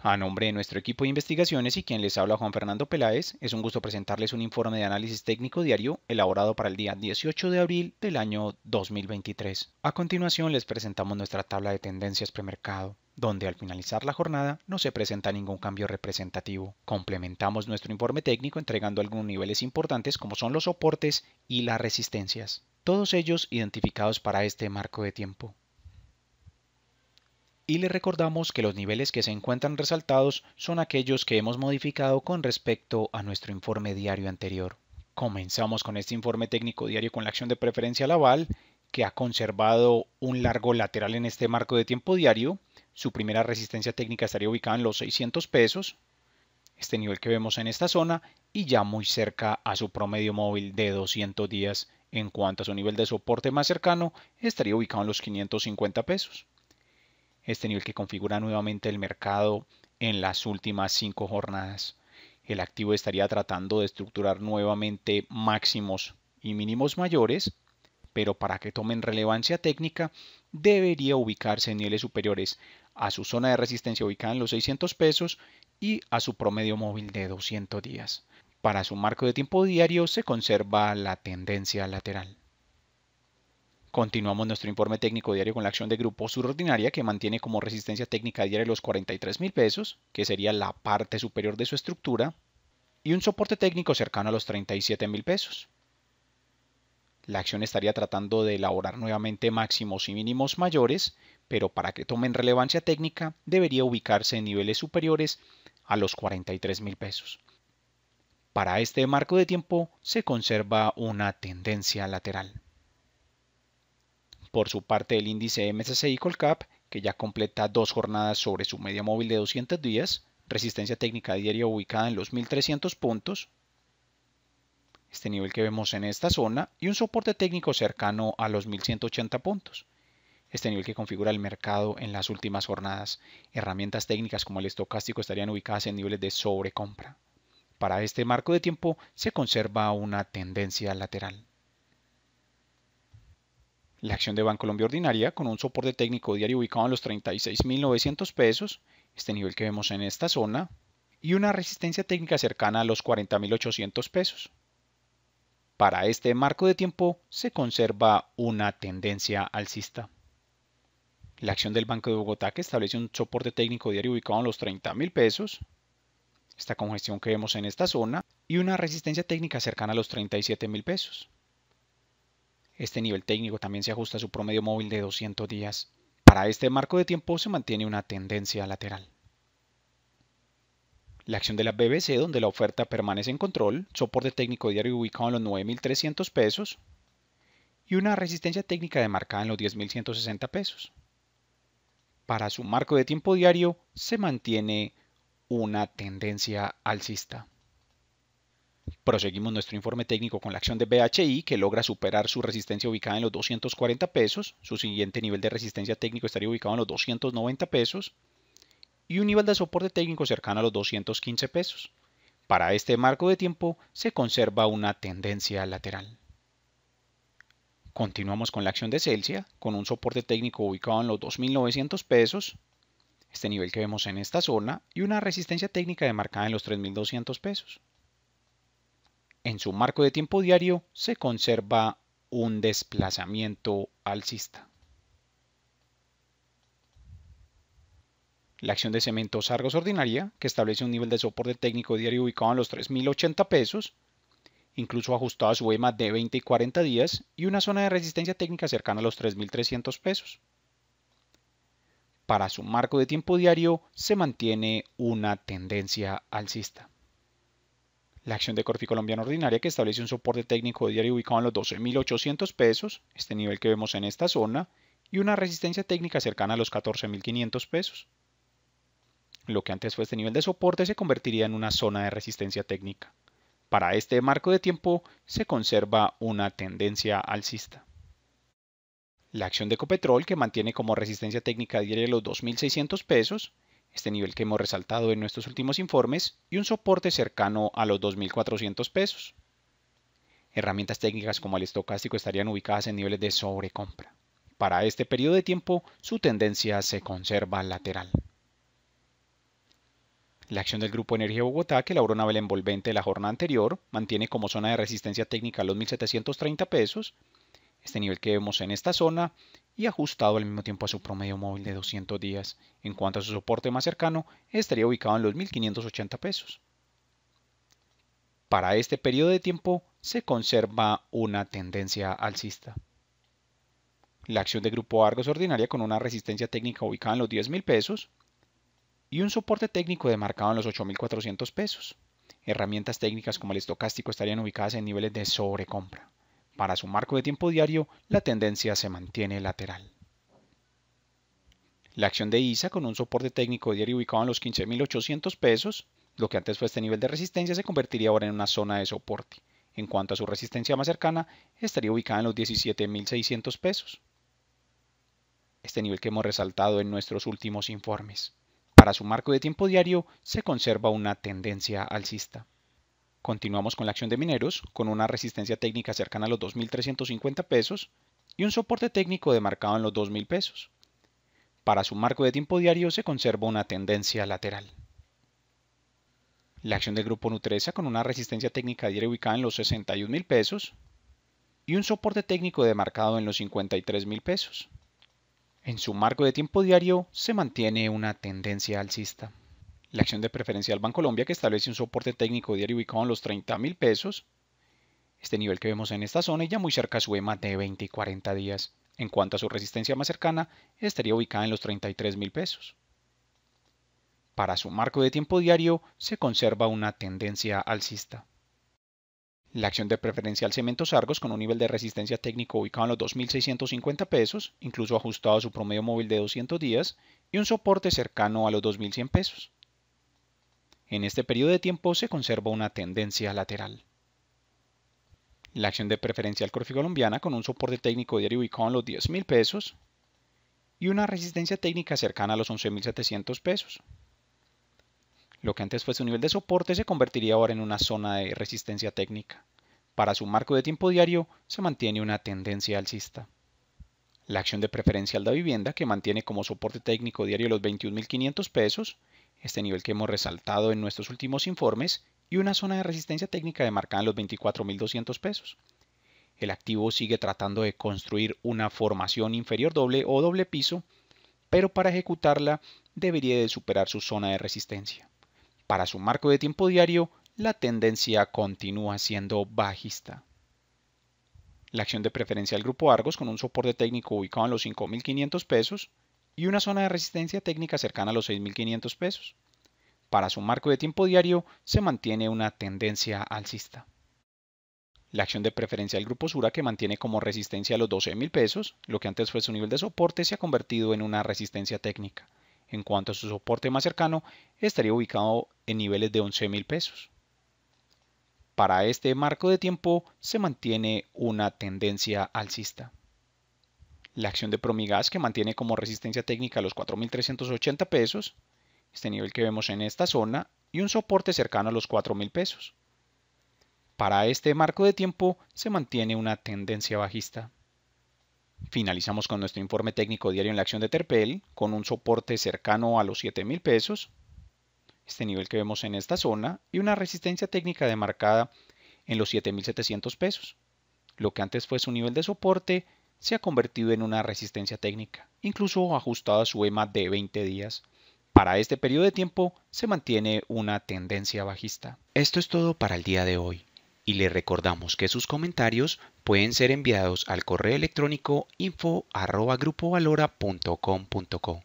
A nombre de nuestro equipo de investigaciones y quien les habla Juan Fernando Peláez, es un gusto presentarles un informe de análisis técnico diario elaborado para el día 18 de abril del año 2023. A continuación les presentamos nuestra tabla de tendencias premercado donde al finalizar la jornada no se presenta ningún cambio representativo. Complementamos nuestro informe técnico entregando algunos niveles importantes como son los soportes y las resistencias, todos ellos identificados para este marco de tiempo y le recordamos que los niveles que se encuentran resaltados son aquellos que hemos modificado con respecto a nuestro informe diario anterior. Comenzamos con este informe técnico diario con la acción de preferencia Laval, que ha conservado un largo lateral en este marco de tiempo diario. Su primera resistencia técnica estaría ubicada en los 600 pesos, este nivel que vemos en esta zona, y ya muy cerca a su promedio móvil de 200 días. En cuanto a su nivel de soporte más cercano, estaría ubicado en los 550 pesos este nivel que configura nuevamente el mercado en las últimas cinco jornadas. El activo estaría tratando de estructurar nuevamente máximos y mínimos mayores, pero para que tomen relevancia técnica debería ubicarse en niveles superiores a su zona de resistencia ubicada en los 600 pesos y a su promedio móvil de 200 días. Para su marco de tiempo diario se conserva la tendencia lateral. Continuamos nuestro informe técnico diario con la acción de grupo subordinaria que mantiene como resistencia técnica diaria los 43 mil pesos, que sería la parte superior de su estructura, y un soporte técnico cercano a los 37 mil pesos. La acción estaría tratando de elaborar nuevamente máximos y mínimos mayores, pero para que tomen relevancia técnica debería ubicarse en niveles superiores a los 43 mil pesos. Para este marco de tiempo se conserva una tendencia lateral. Por su parte, el índice MSCI Colcap, que ya completa dos jornadas sobre su media móvil de 200 días, resistencia técnica diaria ubicada en los 1300 puntos, este nivel que vemos en esta zona, y un soporte técnico cercano a los 1180 puntos, este nivel que configura el mercado en las últimas jornadas. Herramientas técnicas como el estocástico estarían ubicadas en niveles de sobrecompra. Para este marco de tiempo se conserva una tendencia lateral. La acción de Colombia ordinaria con un soporte técnico diario ubicado en los 36.900 pesos, este nivel que vemos en esta zona, y una resistencia técnica cercana a los 40.800 pesos. Para este marco de tiempo se conserva una tendencia alcista. La acción del Banco de Bogotá que establece un soporte técnico diario ubicado en los 30.000 pesos, esta congestión que vemos en esta zona, y una resistencia técnica cercana a los 37.000 pesos. Este nivel técnico también se ajusta a su promedio móvil de 200 días. Para este marco de tiempo se mantiene una tendencia lateral. La acción de la BBC, donde la oferta permanece en control, soporte técnico diario ubicado en los 9.300 pesos y una resistencia técnica demarcada en los 10.160 pesos. Para su marco de tiempo diario se mantiene una tendencia alcista. Proseguimos nuestro informe técnico con la acción de BHI que logra superar su resistencia ubicada en los 240 pesos, su siguiente nivel de resistencia técnico estaría ubicado en los 290 pesos y un nivel de soporte técnico cercano a los 215 pesos. Para este marco de tiempo se conserva una tendencia lateral. Continuamos con la acción de Celsius con un soporte técnico ubicado en los 2.900 pesos, este nivel que vemos en esta zona, y una resistencia técnica demarcada en los 3.200 pesos en su marco de tiempo diario se conserva un desplazamiento alcista. La acción de cementos Argos ordinaria, que establece un nivel de soporte técnico diario ubicado en los 3.080 pesos, incluso ajustado a su EMA de 20 y 40 días, y una zona de resistencia técnica cercana a los 3.300 pesos. Para su marco de tiempo diario se mantiene una tendencia alcista la acción de Corfi Colombiana Ordinaria que establece un soporte técnico diario ubicado en los 12.800 pesos, este nivel que vemos en esta zona, y una resistencia técnica cercana a los 14.500 pesos. Lo que antes fue este nivel de soporte se convertiría en una zona de resistencia técnica. Para este marco de tiempo se conserva una tendencia alcista. La acción de Copetrol, que mantiene como resistencia técnica diaria los 2.600 pesos, este nivel que hemos resaltado en nuestros últimos informes, y un soporte cercano a los 2.400 pesos. Herramientas técnicas como el estocástico estarían ubicadas en niveles de sobrecompra. Para este periodo de tiempo, su tendencia se conserva lateral. La acción del Grupo Energía Bogotá, que elaboró una vela envolvente la jornada anterior, mantiene como zona de resistencia técnica los 1.730 pesos, este nivel que vemos en esta zona y ajustado al mismo tiempo a su promedio móvil de 200 días. En cuanto a su soporte más cercano, estaría ubicado en los 1.580 pesos. Para este periodo de tiempo se conserva una tendencia alcista. La acción de Grupo Argos ordinaria con una resistencia técnica ubicada en los 10.000 pesos y un soporte técnico demarcado en los 8.400 pesos. Herramientas técnicas como el estocástico estarían ubicadas en niveles de sobrecompra. Para su marco de tiempo diario, la tendencia se mantiene lateral. La acción de ISA con un soporte técnico diario ubicado en los 15.800 pesos, lo que antes fue este nivel de resistencia, se convertiría ahora en una zona de soporte. En cuanto a su resistencia más cercana, estaría ubicada en los 17.600 pesos. Este nivel que hemos resaltado en nuestros últimos informes. Para su marco de tiempo diario se conserva una tendencia alcista. Continuamos con la acción de mineros, con una resistencia técnica cercana a los 2.350 pesos y un soporte técnico demarcado en los 2.000 pesos. Para su marco de tiempo diario se conserva una tendencia lateral. La acción del grupo Nutresa con una resistencia técnica diaria ubicada en los 61,000 pesos y un soporte técnico demarcado en los 53,000 pesos. En su marco de tiempo diario se mantiene una tendencia alcista la acción de preferencial Colombia que establece un soporte técnico diario ubicado en los 30 mil pesos. Este nivel que vemos en esta zona ya muy cerca su EMA de 20 y 40 días. En cuanto a su resistencia más cercana, estaría ubicada en los 33 mil pesos. Para su marco de tiempo diario se conserva una tendencia alcista. La acción de preferencial Cementos Argos con un nivel de resistencia técnico ubicado en los 2.650 pesos, incluso ajustado a su promedio móvil de 200 días, y un soporte cercano a los 2.100 pesos. En este periodo de tiempo se conserva una tendencia lateral. La acción de preferencial Corfi colombiana con un soporte técnico diario ubicado en los 10 pesos y una resistencia técnica cercana a los 11.700 pesos. Lo que antes fue su nivel de soporte se convertiría ahora en una zona de resistencia técnica. Para su marco de tiempo diario se mantiene una tendencia alcista. La acción de preferencial de vivienda, que mantiene como soporte técnico diario los 21.500 pesos, este nivel que hemos resaltado en nuestros últimos informes, y una zona de resistencia técnica demarcada en los 24.200 pesos. El activo sigue tratando de construir una formación inferior doble o doble piso, pero para ejecutarla debería de superar su zona de resistencia. Para su marco de tiempo diario, la tendencia continúa siendo bajista. La acción de preferencia del grupo Argos con un soporte técnico ubicado en los 5.500 pesos, y una zona de resistencia técnica cercana a los 6.500 pesos. Para su marco de tiempo diario se mantiene una tendencia alcista. La acción de preferencia del grupo Sura que mantiene como resistencia a los 12.000 pesos, lo que antes fue su nivel de soporte, se ha convertido en una resistencia técnica. En cuanto a su soporte más cercano, estaría ubicado en niveles de 11.000 pesos. Para este marco de tiempo se mantiene una tendencia alcista la acción de Promigas que mantiene como resistencia técnica los 4.380 pesos, este nivel que vemos en esta zona, y un soporte cercano a los 4.000 pesos. Para este marco de tiempo se mantiene una tendencia bajista. Finalizamos con nuestro informe técnico diario en la acción de Terpel, con un soporte cercano a los 7.000 pesos, este nivel que vemos en esta zona, y una resistencia técnica demarcada en los 7.700 pesos. Lo que antes fue su nivel de soporte se ha convertido en una resistencia técnica, incluso ajustada a su EMA de 20 días. Para este periodo de tiempo se mantiene una tendencia bajista. Esto es todo para el día de hoy y le recordamos que sus comentarios pueden ser enviados al correo electrónico info@grupovalora.com.co.